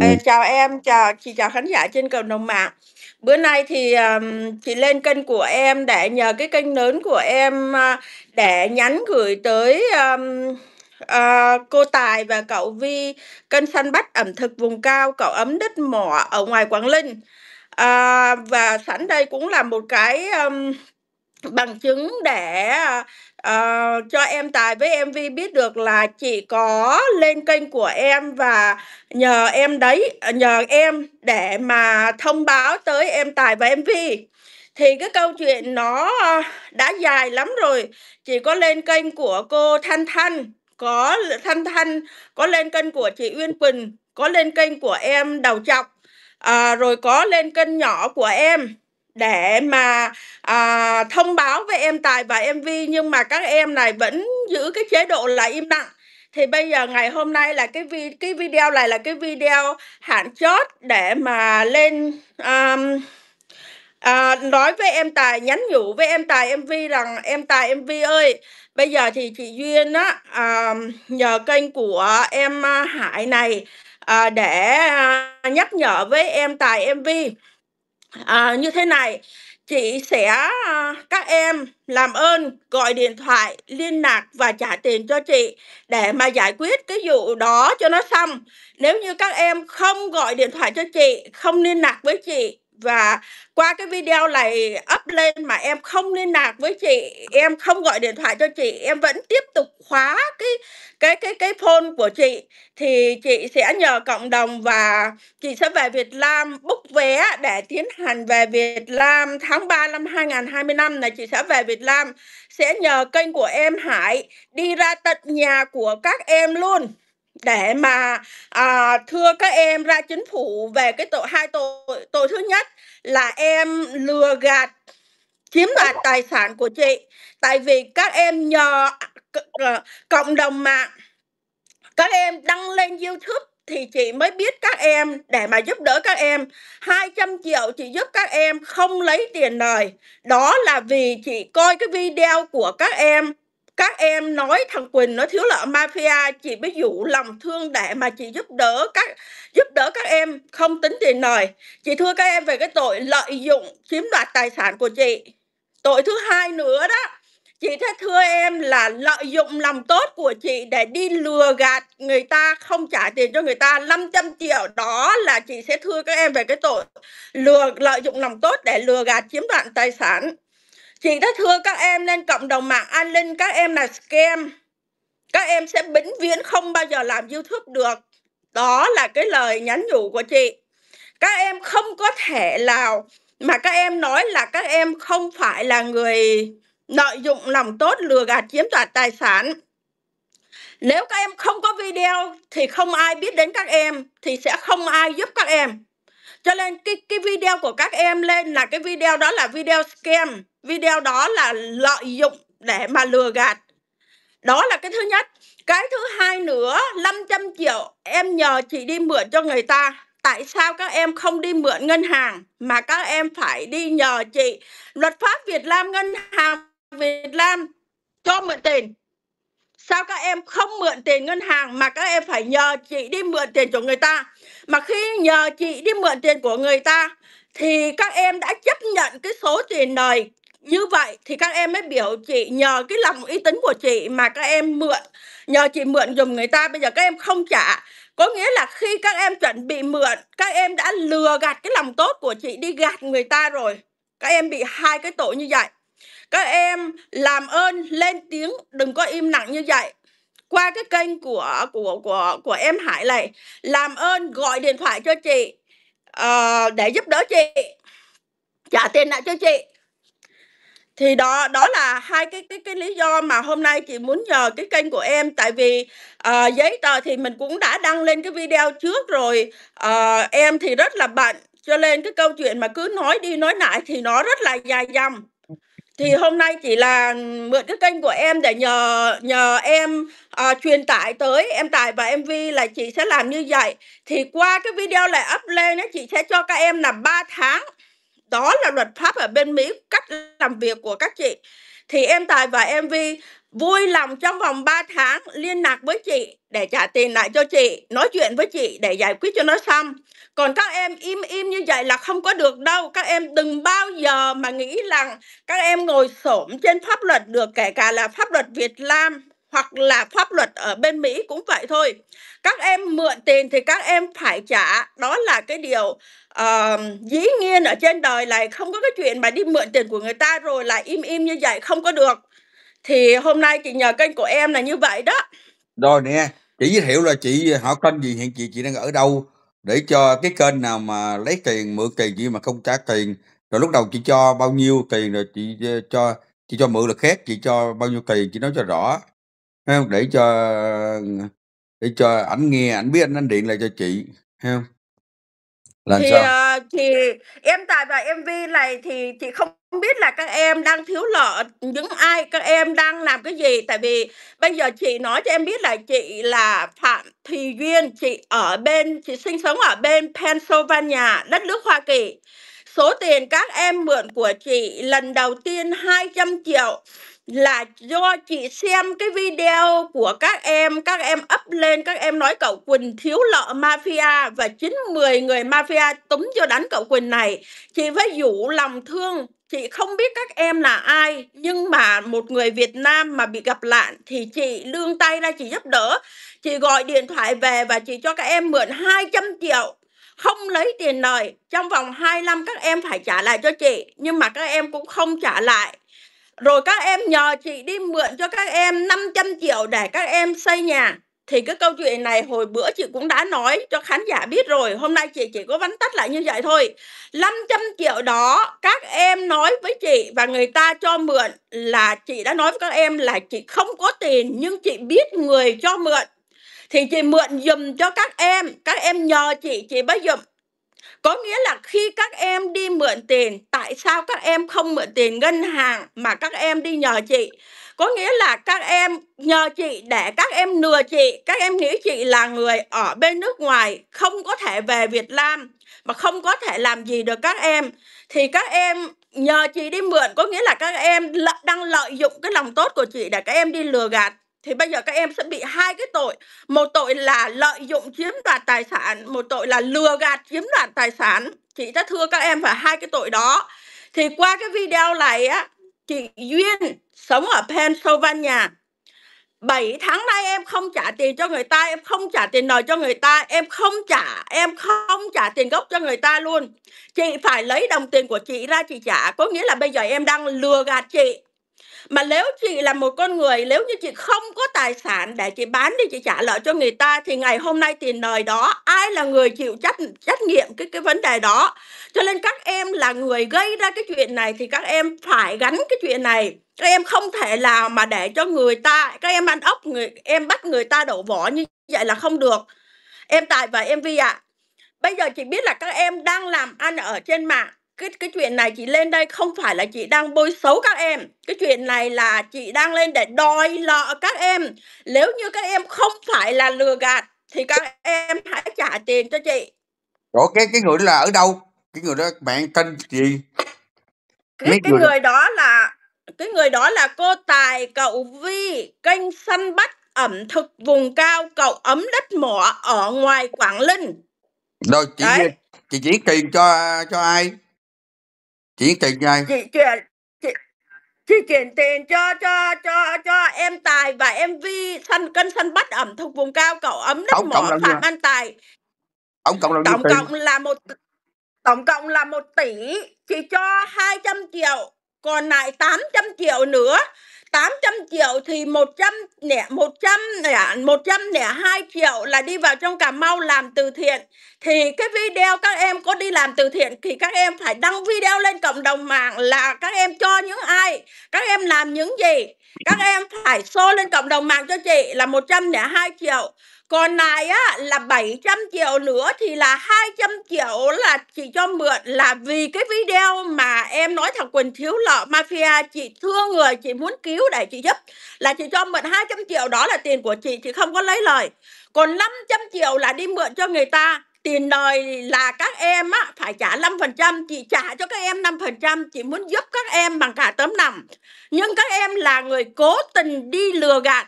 À, chào em, chào chị chào khán giả trên cộng đồng mạng. Bữa nay thì um, chị lên kênh của em để nhờ cái kênh lớn của em uh, để nhắn gửi tới um, À, cô Tài và cậu Vi kênh săn bắt ẩm thực vùng cao cậu ấm đất mỏ ở ngoài Quảng Linh à, và sẵn đây cũng là một cái um, bằng chứng để ờ, cho em Tài với em Vi biết được là chị có lên kênh của em và nhờ em đấy ờ, nhờ em để mà thông báo tới em Tài và em Vi thì cái câu chuyện nó ờ, đã dài lắm rồi chị có lên kênh của cô Thanh Thanh có Thanh Thanh có lên kênh của chị Uyên Quỳnh có lên kênh của em Đầu Chọc à, rồi có lên kênh nhỏ của em để mà à, thông báo về em tài và em vi nhưng mà các em này vẫn giữ cái chế độ là im lặng thì bây giờ ngày hôm nay là cái vi cái video này là cái video hạn chót để mà lên um, À, nói với em Tài, nhắn nhủ với em Tài em Vi rằng em Tài em Vi ơi, bây giờ thì chị Duyên á, à, nhờ kênh của em à, Hải này à, để à, nhắc nhở với em Tài em Vi à, như thế này chị sẽ à, các em làm ơn gọi điện thoại liên lạc và trả tiền cho chị để mà giải quyết cái vụ đó cho nó xong nếu như các em không gọi điện thoại cho chị không liên lạc với chị và qua cái video này up lên mà em không liên lạc với chị em không gọi điện thoại cho chị em vẫn tiếp tục khóa cái cái cái cái phone của chị thì chị sẽ nhờ cộng đồng và chị sẽ về Việt Nam book vé để tiến hành về Việt Nam tháng 3 năm 2025 này chị sẽ về Việt Nam sẽ nhờ kênh của em Hải đi ra tận nhà của các em luôn để mà à, thưa các em ra chính phủ về cái tội hai tội tội thứ nhất là em lừa gạt chiếm đoạt tài sản của chị tại vì các em nhờ cộng đồng mạng các em đăng lên youtube thì chị mới biết các em để mà giúp đỡ các em 200 triệu chị giúp các em không lấy tiền lời đó là vì chị coi cái video của các em các em nói thằng Quỳnh nó thiếu lợi mafia chị mới dụ lòng thương đại mà chị giúp đỡ các giúp đỡ các em không tính tiền lời chị thưa các em về cái tội lợi dụng chiếm đoạt tài sản của chị tội thứ hai nữa đó chị thế thưa em là lợi dụng lòng tốt của chị để đi lừa gạt người ta không trả tiền cho người ta 500 triệu đó là chị sẽ thưa các em về cái tội lừa lợi dụng lòng tốt để lừa gạt chiếm đoạt tài sản chị đã thưa các em lên cộng đồng mạng an ninh các em là scam các em sẽ vĩnh viễn không bao giờ làm youtube được đó là cái lời nhắn nhủ của chị các em không có thể nào mà các em nói là các em không phải là người lợi dụng lòng tốt lừa gạt chiếm đoạt tài sản nếu các em không có video thì không ai biết đến các em thì sẽ không ai giúp các em cho nên cái cái video của các em lên là cái video đó là video scam video đó là lợi dụng để mà lừa gạt đó là cái thứ nhất cái thứ hai nữa 500 triệu em nhờ chị đi mượn cho người ta tại sao các em không đi mượn ngân hàng mà các em phải đi nhờ chị luật pháp Việt Nam ngân hàng Việt Nam cho mượn tiền sao các em không mượn tiền ngân hàng mà các em phải nhờ chị đi mượn tiền của người ta mà khi nhờ chị đi mượn tiền của người ta thì các em đã chấp nhận cái số tiền này như vậy thì các em mới biểu chị nhờ cái lòng uy tín của chị mà các em mượn nhờ chị mượn dùng người ta bây giờ các em không trả có nghĩa là khi các em chuẩn bị mượn các em đã lừa gạt cái lòng tốt của chị đi gạt người ta rồi các em bị hai cái tội như vậy các em làm ơn lên tiếng đừng có im lặng như vậy qua cái kênh của của của của em Hải này làm ơn gọi điện thoại cho chị uh, để giúp đỡ chị trả tiền lại cho chị thì đó đó là hai cái cái cái lý do mà hôm nay chị muốn nhờ cái kênh của em tại vì uh, giấy tờ thì mình cũng đã đăng lên cái video trước rồi uh, em thì rất là bận cho nên cái câu chuyện mà cứ nói đi nói lại thì nó rất là dài dòng thì ừ. hôm nay chỉ là mượn cái kênh của em để nhờ nhờ em uh, truyền tải tới em tải và mv là chị sẽ làm như vậy thì qua cái video lại up lên ấy, chị sẽ cho các em là 3 tháng đó là luật pháp ở bên Mỹ cách làm việc của các chị thì em Tài và em Vi vui lòng trong vòng 3 tháng liên lạc với chị để trả tiền lại cho chị, nói chuyện với chị để giải quyết cho nó xong. Còn các em im im như vậy là không có được đâu. Các em đừng bao giờ mà nghĩ rằng các em ngồi xổm trên pháp luật được kể cả là pháp luật Việt Nam hoặc là pháp luật ở bên Mỹ cũng vậy thôi. Các em mượn tiền thì các em phải trả. Đó là cái điều uh, dĩ nhiên ở trên đời này không có cái chuyện mà đi mượn tiền của người ta rồi là im im như vậy không có được. Thì hôm nay chị nhờ kênh của em là như vậy đó. Rồi nè, chị giới thiệu là chị à, họ tên gì hiện chị chị đang ở đâu để cho cái kênh nào mà lấy tiền mượn tiền gì mà không trả tiền rồi lúc đầu chị cho bao nhiêu tiền rồi chị à, cho chị cho mượn là khác chị cho bao nhiêu tiền chị nói cho rõ Thấy Để cho để cho ảnh nghe, ảnh biết anh điện lại cho chị, thấy Làm Thì, sao? ờ, thì em tại vào MV này thì chị không biết là các em đang thiếu lọ những ai, các em đang làm cái gì. Tại vì bây giờ chị nói cho em biết là chị là Phạm Thùy Duyên, chị ở bên chị sinh sống ở bên Pennsylvania, đất nước Hoa Kỳ. Số tiền các em mượn của chị lần đầu tiên 200.000.000 là do chị xem cái video của các em các em up lên các em nói cậu quỳnh thiếu lợ mafia và chín 10 người mafia túm cho đánh cậu quỳnh này chị với dụ lòng thương chị không biết các em là ai nhưng mà một người việt nam mà bị gặp nạn thì chị lương tay ra chị giúp đỡ chị gọi điện thoại về và chị cho các em mượn 200 triệu không lấy tiền lời trong vòng 2 năm các em phải trả lại cho chị nhưng mà các em cũng không trả lại rồi các em nhờ chị đi mượn cho các em 500 triệu để các em xây nhà thì cái câu chuyện này hồi bữa chị cũng đã nói cho khán giả biết rồi hôm nay chị chỉ có vắn tắt lại như vậy thôi 500 triệu đó các em nói với chị và người ta cho mượn là chị đã nói với các em là chị không có tiền nhưng chị biết người cho mượn thì chị mượn dùm cho các em các em nhờ chị chị mới dùm có nghĩa là khi các em đi mượn tiền, tại sao các em không mượn tiền ngân hàng mà các em đi nhờ chị? Có nghĩa là các em nhờ chị để các em lừa chị, các em nghĩ chị là người ở bên nước ngoài, không có thể về Việt Nam mà không có thể làm gì được các em thì các em nhờ chị đi mượn có nghĩa là các em đang lợi dụng cái lòng tốt của chị để các em đi lừa gạt thì bây giờ các em sẽ bị hai cái tội một tội là lợi dụng chiếm đoạt tài sản một tội là lừa gạt chiếm đoạt tài sản chị đã thưa các em phải hai cái tội đó thì qua cái video này á chị duyên sống ở pennsylvania 7 tháng nay em không trả tiền cho người ta, em không trả tiền nợ cho người ta, em không trả, em không trả tiền gốc cho người ta luôn. Chị phải lấy đồng tiền của chị ra chị trả, có nghĩa là bây giờ em đang lừa gạt chị mà nếu chị là một con người nếu như chị không có tài sản để chị bán đi chị trả lợi cho người ta thì ngày hôm nay tiền đời đó ai là người chịu trách trách nhiệm cái cái vấn đề đó cho nên các em là người gây ra cái chuyện này thì các em phải gánh cái chuyện này các em không thể nào mà để cho người ta các em ăn ốc người em bắt người ta đổ vỏ như vậy là không được em tài và em vi ạ à, bây giờ chị biết là các em đang làm ăn ở trên mạng cái cái chuyện này chị lên đây không phải là chị đang bôi xấu các em cái chuyện này là chị đang lên để đòi lọ các em nếu như các em không phải là lừa gạt thì các em hãy trả tiền cho chị Ủa cái cái người đó là ở đâu cái người đó bạn tên gì cái, cái người, người đó là cái người đó là cô tài cậu vi kênh săn bắt ẩm thực vùng cao cậu ấm đất mỏ ở ngoài quảng ninh rồi chị Đấy. chị chỉ tiền cho cho ai chuyển tiền cho ai chị chuyển chị, chị chuyển tiền cho cho cho cho em tài và em vi săn cân săn bắt ẩm thực vùng cao cậu ấm đất Tổng mỏ cộng phạm an tài Tổng cộng là tổng cộng là một tổng cộng là một tỷ chị cho 200 triệu còn lại 800 triệu nữa 800 triệu thì 100 nẻ 100 nẻ 102 triệu là đi vào trong Cà Mau làm từ thiện thì cái video các em có đi làm từ thiện thì các em phải đăng video lên cộng đồng mạng là các em cho những ai các em làm những gì các em phải show lên cộng đồng mạng cho chị là 102 triệu còn lại á, là 700 triệu nữa thì là 200 triệu là chị cho mượn là vì cái video mà em nói thằng Quỳnh thiếu lọ mafia chị thương người chị muốn cứu để chị giúp là chị cho mượn 200 triệu đó là tiền của chị chị không có lấy lời còn 500 triệu là đi mượn cho người ta tiền lời là các em á, phải trả 5%, chị trả cho các em 5%, chị muốn giúp các em bằng cả tấm lòng Nhưng các em là người cố tình đi lừa gạt.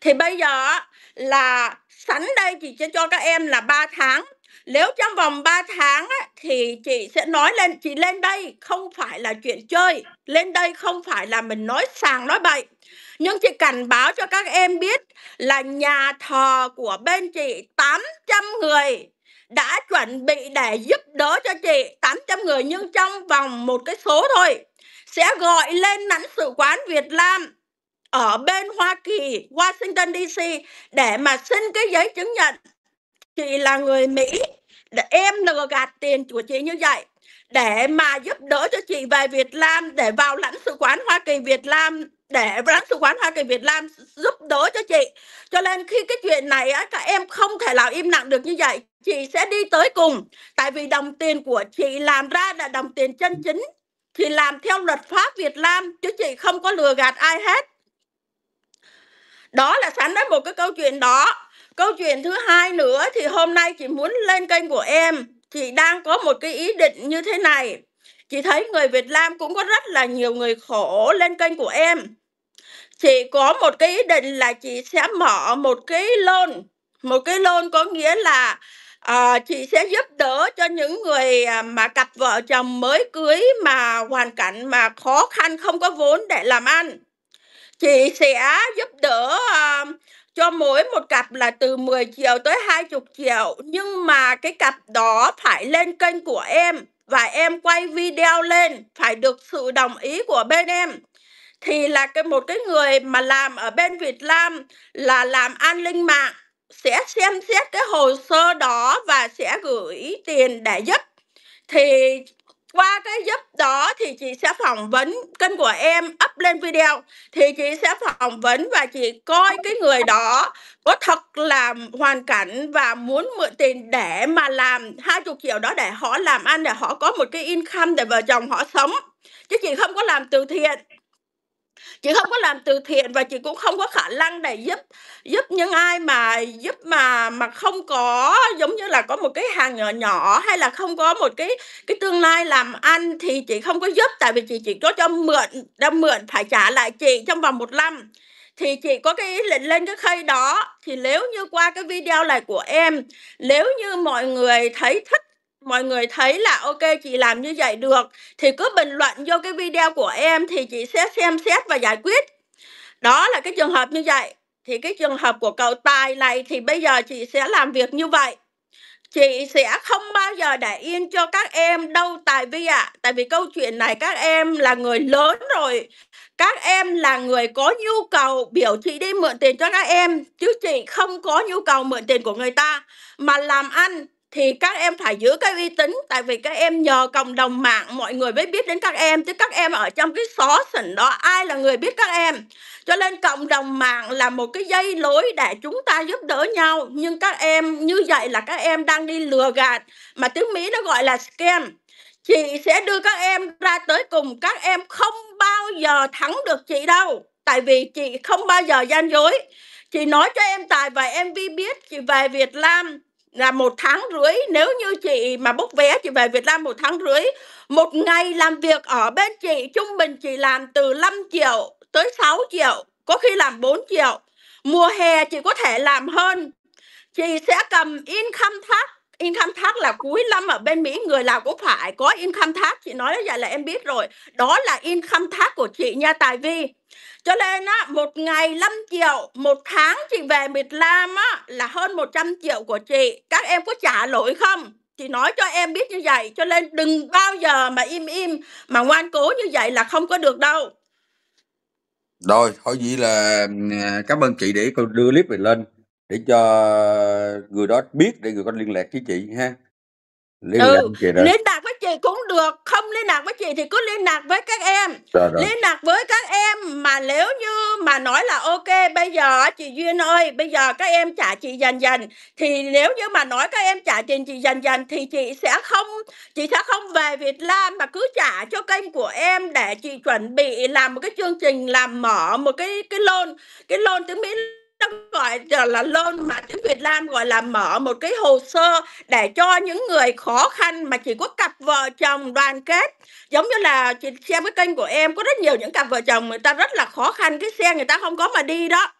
Thì bây giờ là sẵn đây chị sẽ cho các em là 3 tháng nếu trong vòng 3 tháng thì chị sẽ nói lên chị lên đây không phải là chuyện chơi lên đây không phải là mình nói sàng nói bậy nhưng chị cảnh báo cho các em biết là nhà thờ của bên chị 800 người đã chuẩn bị để giúp đỡ cho chị 800 người nhưng trong vòng một cái số thôi sẽ gọi lên lãnh sự quán Việt Nam ở bên Hoa Kỳ, Washington DC để mà xin cái giấy chứng nhận chị là người Mỹ để em lừa gạt tiền của chị như vậy để mà giúp đỡ cho chị về Việt Nam để vào lãnh sự quán Hoa Kỳ Việt Nam để lãnh sự quán Hoa Kỳ Việt Nam giúp đỡ cho chị cho nên khi cái chuyện này á, các em không thể nào im lặng được như vậy chị sẽ đi tới cùng tại vì đồng tiền của chị làm ra là đồng tiền chân chính thì làm theo luật pháp Việt Nam chứ chị không có lừa gạt ai hết đó là sẵn đến một cái câu chuyện đó câu chuyện thứ hai nữa thì hôm nay chị muốn lên kênh của em chị đang có một cái ý định như thế này chị thấy người Việt Nam cũng có rất là nhiều người khổ lên kênh của em chị có một cái ý định là chị sẽ mở một cái lôn một cái lôn có nghĩa là à, chị sẽ giúp đỡ cho những người à, mà cặp vợ chồng mới cưới mà hoàn cảnh mà khó khăn không có vốn để làm ăn chị sẽ giúp đỡ uh, cho mỗi một cặp là từ 10 triệu tới 20 triệu nhưng mà cái cặp đó phải lên kênh của em và em quay video lên phải được sự đồng ý của bên em thì là cái một cái người mà làm ở bên Việt Nam là làm an ninh mạng sẽ xem xét cái hồ sơ đó và sẽ gửi tiền để giúp thì qua cái giúp đó thì chị sẽ phỏng vấn kênh của em up lên video thì chị sẽ phỏng vấn và chị coi cái người đó có thật là hoàn cảnh và muốn mượn tiền để mà làm hai chục triệu đó để họ làm ăn để họ có một cái income để vợ chồng họ sống chứ chị không có làm từ thiện chị không có làm từ thiện và chị cũng không có khả năng để giúp giúp những ai mà giúp mà mà không có giống như là có một cái hàng nhỏ nhỏ hay là không có một cái cái tương lai làm ăn thì chị không có giúp tại vì chị chỉ có cho mượn đã mượn phải trả lại chị trong vòng một năm thì chị có cái ý định lên cái khay đó thì nếu như qua cái video này của em nếu như mọi người thấy thích mọi người thấy là ok chị làm như vậy được thì cứ bình luận vô cái video của em thì chị sẽ xem xét và giải quyết đó là cái trường hợp như vậy thì cái trường hợp của cậu tài này thì bây giờ chị sẽ làm việc như vậy chị sẽ không bao giờ để yên cho các em đâu tại vì ạ à, tại vì câu chuyện này các em là người lớn rồi các em là người có nhu cầu biểu chị đi mượn tiền cho các em chứ chị không có nhu cầu mượn tiền của người ta mà làm ăn thì các em phải giữ cái uy tín tại vì các em nhờ cộng đồng mạng mọi người mới biết đến các em chứ các em ở trong cái xó xỉnh đó ai là người biết các em cho nên cộng đồng mạng là một cái dây lối để chúng ta giúp đỡ nhau nhưng các em như vậy là các em đang đi lừa gạt mà tiếng mỹ nó gọi là scam chị sẽ đưa các em ra tới cùng các em không bao giờ thắng được chị đâu tại vì chị không bao giờ gian dối chị nói cho em tài và em vi biết chị về việt nam là một tháng rưỡi nếu như chị mà bốc vé chị về Việt Nam một tháng rưỡi một ngày làm việc ở bên chị trung bình chị làm từ 5 triệu tới 6 triệu có khi làm 4 triệu mùa hè chị có thể làm hơn chị sẽ cầm income tax income tax là cuối năm ở bên Mỹ người nào cũng phải có income tax chị nói vậy là em biết rồi đó là income tax của chị nha Tài Vi cho nên á, một ngày 5 triệu một tháng chị về Việt Nam á, là hơn 100 triệu của chị các em có trả lỗi không chị nói cho em biết như vậy cho nên đừng bao giờ mà im im mà ngoan cố như vậy là không có được đâu rồi thôi vậy là à, cảm ơn chị để con đưa clip này lên để cho người đó biết để người con liên lạc với chị ha liên ừ, lạc với chị liên lạc với chị cũng được không liên lạc với chị thì cứ liên lạc với các em rồi, rồi. liên lạc với các em mà nếu như mà nói là ok bây giờ chị duyên ơi bây giờ các em trả chị dần dần thì nếu như mà nói các em trả tiền chị dần dần thì chị sẽ không chị sẽ không về việt nam mà cứ trả cho kênh của em để chị chuẩn bị làm một cái chương trình làm mở một cái cái lôn cái lôn tiếng mỹ gọi là loan mà tiếng Việt Nam gọi là mở một cái hồ sơ để cho những người khó khăn mà chỉ có cặp vợ chồng đoàn kết giống như là chị xem cái kênh của em có rất nhiều những cặp vợ chồng người ta rất là khó khăn cái xe người ta không có mà đi đó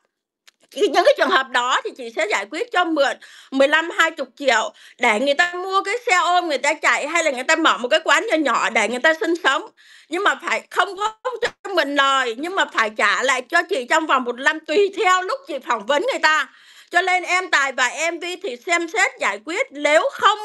những cái trường hợp đó thì chị sẽ giải quyết cho mượn 15 20 triệu để người ta mua cái xe ôm người ta chạy hay là người ta mở một cái quán nhỏ nhỏ để người ta sinh sống nhưng mà phải không có cho mình lời nhưng mà phải trả lại cho chị trong vòng một năm tùy theo lúc chị phỏng vấn người ta cho nên em tài và em vi thì xem xét giải quyết nếu không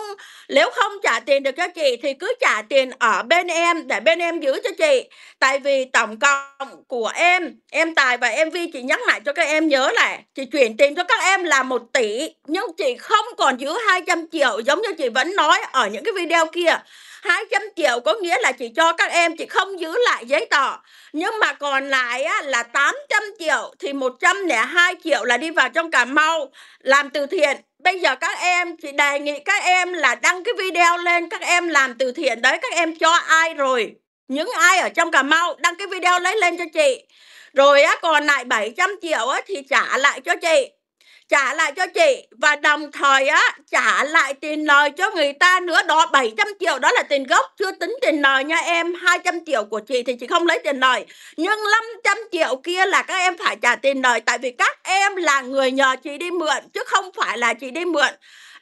nếu không trả tiền được cho chị thì cứ trả tiền ở bên em để bên em giữ cho chị tại vì tổng cộng của em em tài và em vi chị nhắc lại cho các em nhớ là chị chuyển tiền cho các em là một tỷ nhưng chị không còn giữ 200 triệu giống như chị vẫn nói ở những cái video kia 200 triệu có nghĩa là chị cho các em chị không giữ lại giấy tờ nhưng mà còn lại á, là 800 triệu thì 102 triệu là đi vào trong Cà Mau đâu làm từ thiện bây giờ các em chị đề nghị các em là đăng cái video lên các em làm từ thiện đấy các em cho ai rồi những ai ở trong Cà Mau đăng cái video lấy lên cho chị rồi á còn lại 700 triệu á thì trả lại cho chị trả lại cho chị và đồng thời á trả lại tiền lời cho người ta nữa đó 700 triệu đó là tiền gốc chưa tính tiền lời nha em 200 triệu của chị thì chị không lấy tiền lời nhưng 500 triệu kia là các em phải trả tiền lời tại vì các em là người nhờ chị đi mượn chứ không phải là chị đi mượn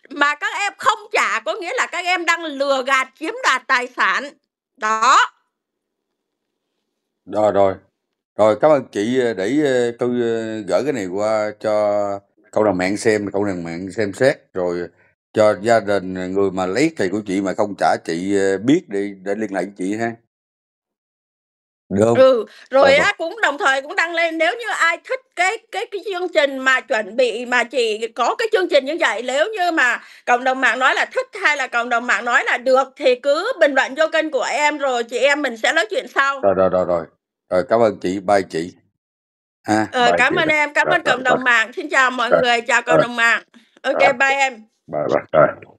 mà các em không trả có nghĩa là các em đang lừa gạt chiếm đoạt tài sản đó rồi rồi rồi cảm ơn chị ờ, để ờ, tôi ờ, gửi cái này qua cho cộng đồng mạng xem cộng đồng mạng xem xét rồi cho gia đình người mà lấy tiền của chị mà không trả chị ờ, biết đi để liên lạc với chị ha được không? Ừ, rồi á cũng đồng thời cũng đăng lên nếu như ai thích cái cái cái chương trình mà chuẩn bị mà chị có cái chương trình như vậy nếu như mà cộng đồng mạng nói là thích hay là cộng đồng mạng nói là được thì cứ bình luận vô kênh của em rồi chị em mình sẽ nói chuyện sau rồi rồi rồi rồi, rồi cảm ơn chị bye chị ha à, ờ, cảm ơn em cảm ơn cộng đồng mạng xin chào mọi người chào cộng đồng mạng ok bye em bye bye, bye.